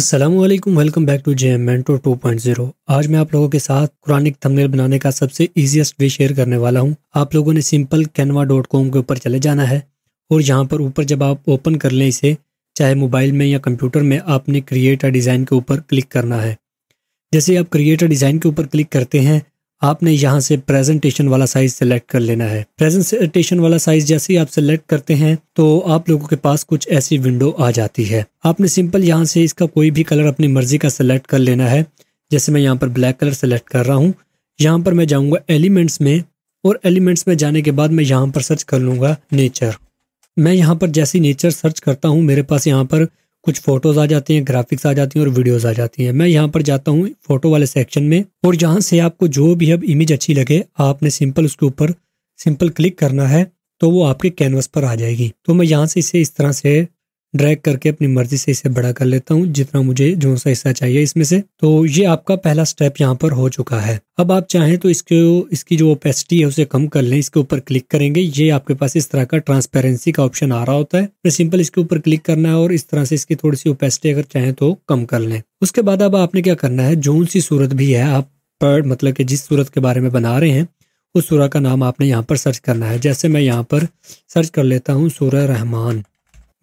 Aslam welcome back to J M mentor two point zero आज मैं आप लोगों के साथ कुरानिक थंबनेल बनाने का सबसे ईजिएस्ट वे शेयर करने वाला हूँ आप लोगों ने सिंपल कैनवा डॉट कॉम के ऊपर चले जाना है और यहाँ पर ऊपर जब आप ओपन कर लें इसे चाहे मोबाइल में या कंप्यूटर में आपने क्रिएटर डिज़ाइन के ऊपर क्लिक करना है जैसे आप क्रिएटर डिज़ाइन के ऊपर क्लिक करते हैं आपने यहाँ से प्रेजेंटेशन वाला साइज सेलेक्ट कर लेना है प्रेजेंटेशन वाला साइज जैसे ही आप सेलेक्ट करते हैं तो आप लोगों के पास कुछ ऐसी विंडो आ जाती है आपने सिंपल यहाँ से इसका कोई भी कलर अपनी मर्जी का सेलेक्ट कर लेना है जैसे मैं यहाँ पर ब्लैक कलर सेलेक्ट कर रहा हूँ यहाँ पर मैं जाऊँगा एलिमेंट्स में और एलिमेंट्स में जाने के बाद मैं यहाँ पर सर्च कर लूँगा नेचर मैं यहाँ पर जैसी नेचर सर्च करता हूँ मेरे पास यहाँ पर कुछ फोटोज़ आ जाती हैं ग्राफिक्स आ जाती हैं और वीडियोज़ आ जाती हैं मैं यहाँ पर जाता हूँ फोटो वाले सेक्शन में और यहाँ से आपको जो भी अब इमेज अच्छी लगे आपने सिंपल उसके ऊपर सिंपल क्लिक करना है तो वो आपके कैनवस पर आ जाएगी तो मैं यहाँ से इसे इस तरह से ड्रैग करके अपनी मर्जी से इसे बड़ा कर लेता हूँ जितना मुझे जो सा हिस्सा चाहिए इसमें से तो ये आपका पहला स्टेप यहाँ पर हो चुका है अब आप चाहें तो इसके इसकी जो ओपेसिटी है उसे कम कर लें इसके ऊपर क्लिक करेंगे ये आपके पास इस तरह का ट्रांसपेरेंसी का ऑप्शन आ रहा होता है तो सिंपल इसके ऊपर क्लिक करना है और इस तरह से इसकी थोड़ी सी ओपेसिटी अगर चाहें तो कम कर लें उसके बाद अब आपने क्या करना है जो सी सूरत भी है आप पर मतलब कि जिस सूरत के बारे में बना रहे हैं उस सूरह का नाम आपने यहाँ पर सर्च करना है जैसे मैं यहाँ पर सर्च कर लेता हूँ सूर्य रहमान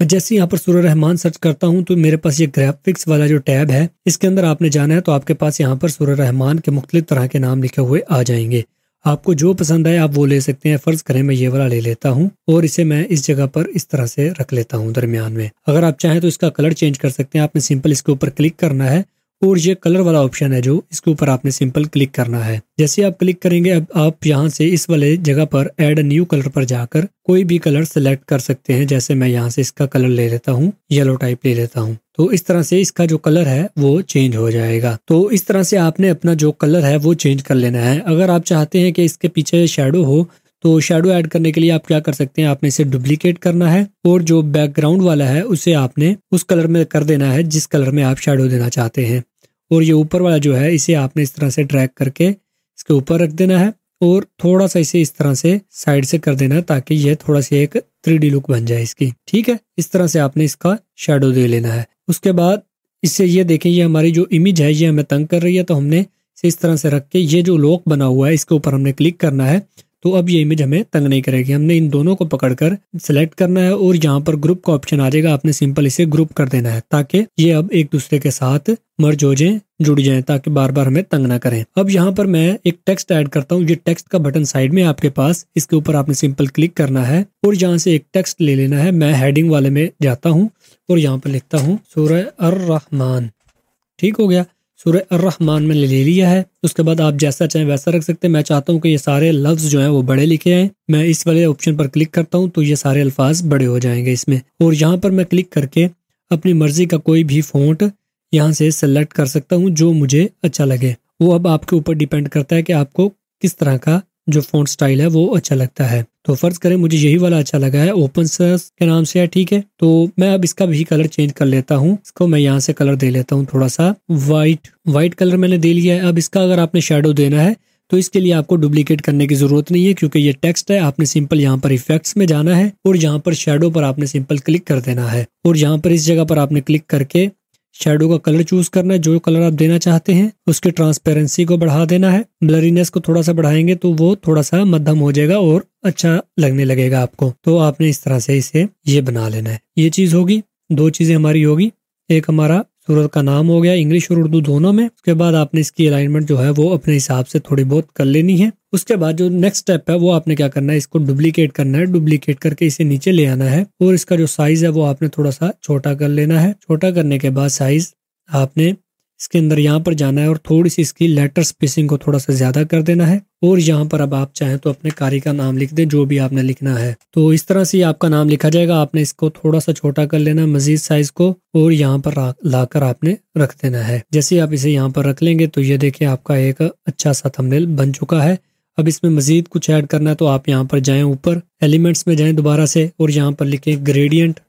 मैं तो जैसे यहाँ पर सूर्य रहमान सर्च करता हूँ तो मेरे पास ये ग्राफिक्स वाला जो टैब है इसके अंदर आपने जाना है तो आपके पास यहाँ पर सुर रहमान के मुख्तलि तरह के नाम लिखे हुए आ जाएंगे आपको जो पसंद आए आप वो ले सकते हैं फ़र्ज़ करें मैं ये वाला ले लेता हूँ और इसे मैं इस जगह पर इस तरह से रख लेता हूँ दरमियान में अगर आप चाहें तो इसका कलर चेंज कर सकते हैं आपने सिंपल इसके ऊपर क्लिक करना है और ये कलर वाला ऑप्शन है जो इसके ऊपर आपने सिंपल क्लिक करना है जैसे आप क्लिक करेंगे अब आप यहाँ से इस वाले जगह पर एड न्यू कलर पर जाकर कोई भी कलर सेलेक्ट कर सकते हैं जैसे मैं यहाँ से इसका कलर ले लेता हूँ येलो टाइप ले लेता हूँ तो इस तरह से इसका जो कलर है वो चेंज हो जाएगा तो इस तरह से आपने अपना जो कलर है वो चेंज कर लेना है अगर आप चाहते हैं कि इसके पीछे शेडो हो तो शेडो ऐड करने के लिए आप क्या कर सकते हैं आपने इसे डुप्लीकेट करना है और जो बैकग्राउंड वाला है उसे आपने उस कलर में कर देना है जिस कलर में आप शेडो देना चाहते हैं और ये ऊपर वाला जो है इसे आपने इस तरह से ड्रैग करके इसके ऊपर रख देना है और थोड़ा सा इसे इस तरह से साइड से कर देना है ताकि यह थोड़ा सा एक थ्री लुक बन जाए इसकी ठीक है इस तरह से आपने इसका शेडो दे लेना है उसके बाद इससे ये देखें ये हमारी जो इमेज है ये हमें तंग कर रही है तो हमने इस तरह से रख के ये जो लॉक बना हुआ है इसके ऊपर हमने क्लिक करना है तो अब ये इमेज हमें तंग नहीं करेगी हमने इन दोनों को पकड़कर सेलेक्ट करना है और यहाँ पर ग्रुप का ऑप्शन आ जाएगा आपने सिंपल इसे ग्रुप कर देना है ताकि ये अब एक दूसरे के साथ मर्ज हो जाए जुड़ जाए ताकि बार बार हमें तंग ना करें अब यहाँ पर मैं एक टेक्स्ट ऐड करता हूँ ये टेक्स्ट का बटन साइड में आपके पास इसके ऊपर आपने सिंपल क्लिक करना है और यहाँ से एक टेक्स्ट ले लेना है मैं हेडिंग वाले में जाता हूँ और यहाँ पर लिखता हूँ सूर्य अर रहमान ठीक हो गया सूर्य अर्रहमान में ले लिया है उसके बाद आप जैसा चाहें वैसा रख सकते हैं मैं चाहता हूँ कि ये सारे लफ्ज़ जो हैं वो बड़े लिखे हैं मैं इस वाले ऑप्शन पर क्लिक करता हूँ तो ये सारे अल्फाज बड़े हो जाएंगे इसमें और यहाँ पर मैं क्लिक करके अपनी मर्ज़ी का कोई भी फ़ोंट यहाँ से सेलेक्ट कर सकता हूँ जो मुझे अच्छा लगे वो अब आपके ऊपर डिपेंड करता है कि आपको किस तरह का जो फ़ॉन्ट स्टाइल है वो अच्छा लगता है तो फ़र्ज़ करें मुझे यही वाला अच्छा लगा है ओपन सर्स के नाम से है ठीक है तो मैं अब इसका भी कलर चेंज कर लेता हूँ इसको मैं यहाँ से कलर दे लेता हूँ थोड़ा सा वाइट वाइट कलर मैंने दे लिया है अब इसका अगर आपने शेडो देना है तो इसके लिए आपको डुप्लीकेट करने की ज़रूरत नहीं है क्योंकि ये टेक्स्ट है आपने सिंपल यहाँ पर इफेक्ट्स में जाना है और यहाँ पर शेडो पर आपने सिंपल क्लिक कर देना है और यहाँ पर इस जगह पर आपने क्लिक करके शेडो का कलर चूज करना है जो कलर आप देना चाहते हैं उसकी ट्रांसपेरेंसी को बढ़ा देना है ब्लरीनेस को थोड़ा सा बढ़ाएंगे तो वो थोड़ा सा मध्यम हो जाएगा और अच्छा लगने लगेगा आपको तो आपने इस तरह से इसे ये बना लेना है ये चीज होगी दो चीजें हमारी होगी एक हमारा सूरत का नाम हो गया इंग्लिश और उर्दू दोनों में उसके बाद आपने इसकी अलाइनमेंट जो है वो अपने हिसाब से थोड़ी बहुत कर लेनी है उसके बाद जो नेक्स्ट स्टेप है वो आपने क्या करना है इसको डुप्लीकेट करना है डुप्लीकेट करके इसे नीचे ले आना है और इसका जो साइज है वो आपने थोड़ा सा छोटा कर लेना है छोटा करने के बाद साइज आपने इसके अंदर यहाँ पर जाना है और थोड़ी सी इसकी लेटर स्पेसिंग को थोड़ा सा ज़्यादा कर देना है और यहाँ पर अब आप चाहें तो अपने कार्य का नाम लिख दें जो भी आपने लिखना है तो इस तरह से आपका नाम लिखा जाएगा आपने इसको थोड़ा सा छोटा कर लेना मजीद साइज को और यहाँ पर लाकर आपने रख देना है जैसे आप इसे यहाँ पर रख लेंगे तो ये देखिए आपका एक अच्छा सा थमनेल बन चुका है अब इसमें मजीद कुछ ऐड करना है तो आप यहाँ पर जाए ऊपर एलिमेंट्स में जाए दोबारा से और यहाँ पर लिखे ग्रेडियंट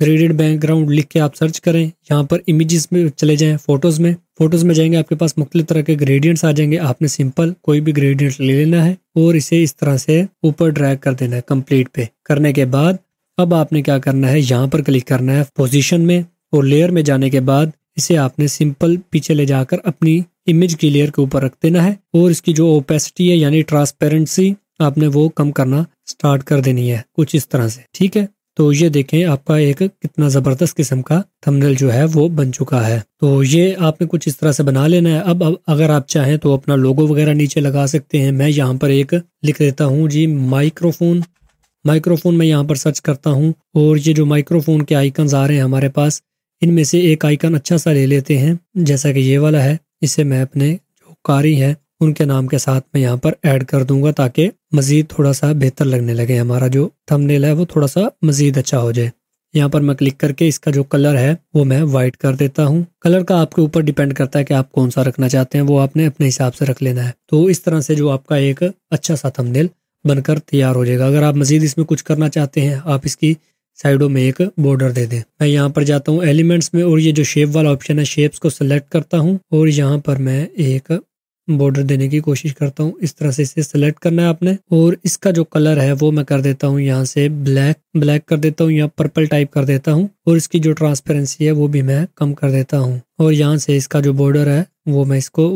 ग्रेडेड बैकग्राउंड लिख के आप सर्च करें यहाँ पर इमेजेस में चले जाएं फोटोज़ में फोटोज़ में जाएंगे आपके पास मुख्तलि तरह के ग्रेडियंट्स आ जाएंगे आपने सिंपल कोई भी ग्रेडियंट ले लेना है और इसे इस तरह से ऊपर ड्रैग कर देना है कंप्लीट पे करने के बाद अब आपने क्या करना है यहाँ पर क्लिक करना है पोजिशन में और लेयर में जाने के बाद इसे आपने सिंपल पीछे ले जाकर अपनी इमेज की लेयर के ऊपर रख देना है और इसकी जो ओपेसिटी है यानी ट्रांसपेरेंसी आपने वो कम करना स्टार्ट कर देनी है कुछ इस तरह से ठीक है तो ये देखें आपका एक कितना ज़बरदस्त किस्म का थंबनेल जो है वो बन चुका है तो ये आपने कुछ इस तरह से बना लेना है अब, अब अगर आप चाहें तो अपना लोगो वगैरह नीचे लगा सकते हैं मैं यहाँ पर एक लिख देता हूँ जी माइक्रोफोन माइक्रोफोन मैं यहाँ पर सर्च करता हूँ और ये जो माइक्रोफोन के आइकन आ रहे हैं हमारे पास इनमें से एक आइकन अच्छा सा ले लेते हैं जैसा कि ये वाला है इसे मैं अपने जो कारी है उनके नाम के साथ मैं यहाँ पर ऐड कर दूंगा ताकि मज़ीद थोड़ा सा बेहतर लगने लगे हमारा जो थंबनेल है वो थोड़ा सा मज़ीद अच्छा हो जाए यहाँ पर मैं क्लिक करके इसका जो कलर है वो मैं वाइट कर देता हूँ कलर का आपके ऊपर डिपेंड करता है कि आप कौन सा रखना चाहते हैं वो आपने अपने हिसाब से रख लेना है तो इस तरह से जो आपका एक अच्छा सा थंबनेल बनकर तैयार हो जाएगा अगर आप मज़ीद इसमें कुछ करना चाहते हैं आप इसकी साइडों में एक बॉर्डर दे दें मैं यहाँ पर जाता हूँ एलिमेंट्स में और ये जो शेप वाला ऑप्शन है शेप्स को सिलेक्ट करता हूँ और यहाँ पर मैं एक बॉर्डर देने की कोशिश करता हूँ इस तरह से इसे सेलेक्ट करना है आपने और इसका जो कलर है वो मैं कर देता हूँ यहाँ से ब्लैक ब्लैक कर देता हूँ या पर्पल टाइप कर देता हूँ और इसकी जो ट्रांसपेरेंसी है वो भी मैं कम कर देता हूँ और यहाँ से इसका जो बॉर्डर है वो मैं इसको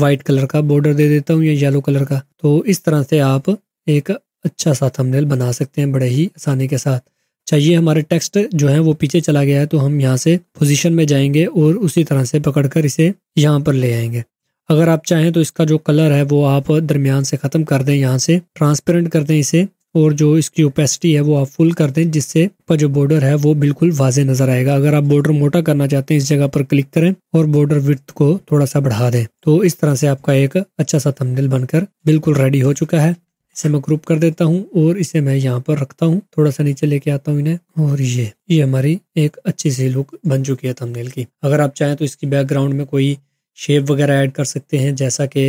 वाइट कलर का बॉर्डर दे देता हूँ या येलो कलर का तो इस तरह से आप एक अच्छा सा थंबनेल बना सकते हैं बड़े ही आसानी के साथ चाहिए हमारे टेक्स्ट जो है वो पीछे चला गया है तो हम यहाँ से पोजीशन में जाएंगे और उसी तरह से पकड़कर इसे यहाँ पर ले आएंगे अगर आप चाहें तो इसका जो कलर है वो आप दरमियान से ख़त्म कर दें यहाँ से ट्रांसपेरेंट कर दें इसे और जो इसकी ओपेसिटी है वो आप फुल कर दें जिससे पर जो बॉर्डर है वो बिल्कुल वाजे नज़र आएगा अगर आप बॉर्डर मोटा करना चाहते हैं इस जगह पर क्लिक करें और बॉर्डर विथ को थोड़ा सा बढ़ा दें तो इस तरह से आपका एक अच्छा सा थंबनेल बनकर बिल्कुल रेडी हो चुका है इसे मैं ग्रुप कर देता हूँ और इसे मैं यहाँ पर रखता हूँ थोड़ा सा नीचे लेके आता हूँ इन्हें और ये ये हमारी एक अच्छी सी लुक बन चुकी है थंबनेल की अगर आप चाहें तो इसकी बैकग्राउंड में कोई शेप वगैरह ऐड कर सकते हैं जैसा कि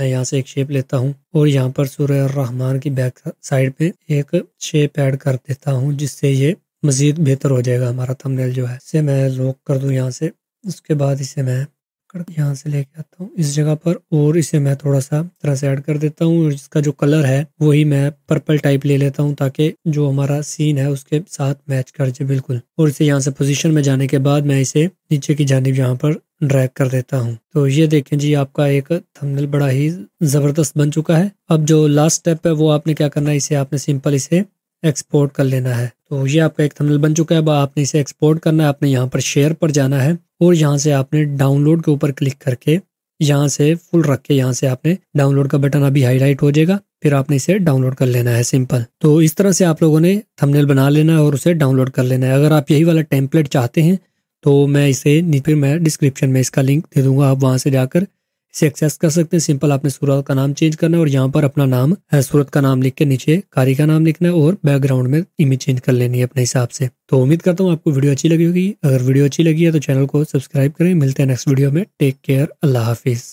मैं यहाँ से एक शेप लेता हूँ और यहाँ पर सूर्य रहमान की बैक साइड पे एक शेप ऐड कर देता हूँ जिससे ये मज़ीद बेहतर हो जाएगा हमारा थंबनेल जो है इसे मैं लॉक कर दूँ यहाँ से उसके बाद इसे मैं कर यहाँ से लेके आता हूँ इस जगह पर और इसे मैं थोड़ा सा तरह से ऐड कर देता हूँ इसका जो कलर है वही मैं पर्पल टाइप ले लेता हूँ ताकि जो हमारा सीन है उसके साथ मैच कर जाए बिल्कुल और इसे यहाँ से पोजीशन में जाने के बाद मैं इसे नीचे की जानब यहाँ पर ड्रैग कर देता हूँ तो ये देखें जी आपका एक थंबनेल बड़ा ही ज़बरदस्त बन चुका है अब जो लास्ट स्टेप है वो आपने क्या करना है इसे आपने सिंपल इसे एक्सपोर्ट कर लेना है तो ये आपका एक थंबनेल बन चुका है अब आपने इसे एक्सपोर्ट करना है आपने यहाँ पर शेयर पर जाना है और यहाँ से आपने डाउनलोड के ऊपर क्लिक करके यहाँ से फुल रख के यहाँ से आपने डाउनलोड का बटन अभी हाईलाइट हो जाएगा फिर आपने इसे डाउनलोड कर लेना है सिंपल तो इस तरह से आप लोगों ने थंबनेल बना लेना है और उसे डाउनलोड कर लेना है अगर आप यही वाला टेम्पलेट चाहते हैं तो मैं इसे फिर मैं डिस्क्रिप्शन में इसका लिंक दे दूंगा आप वहाँ से जाकर इसे एक्सेस कर सकते हैं सिंपल आपने सूरत का नाम चेंज करना है और यहाँ पर अपना नाम है सूरत का नाम लिख के नीचे कारी का नाम लिखना है और बैकग्राउंड में इमेज चेंज कर लेनी है अपने हिसाब से तो उम्मीद करता हूँ आपको वीडियो अच्छी लगी होगी अगर वीडियो अच्छी लगी है तो चैनल को सब्सक्राइब करें मिलते हैं नेक्स्ट वीडियो में टेक केयर अल्लाह हाफिज़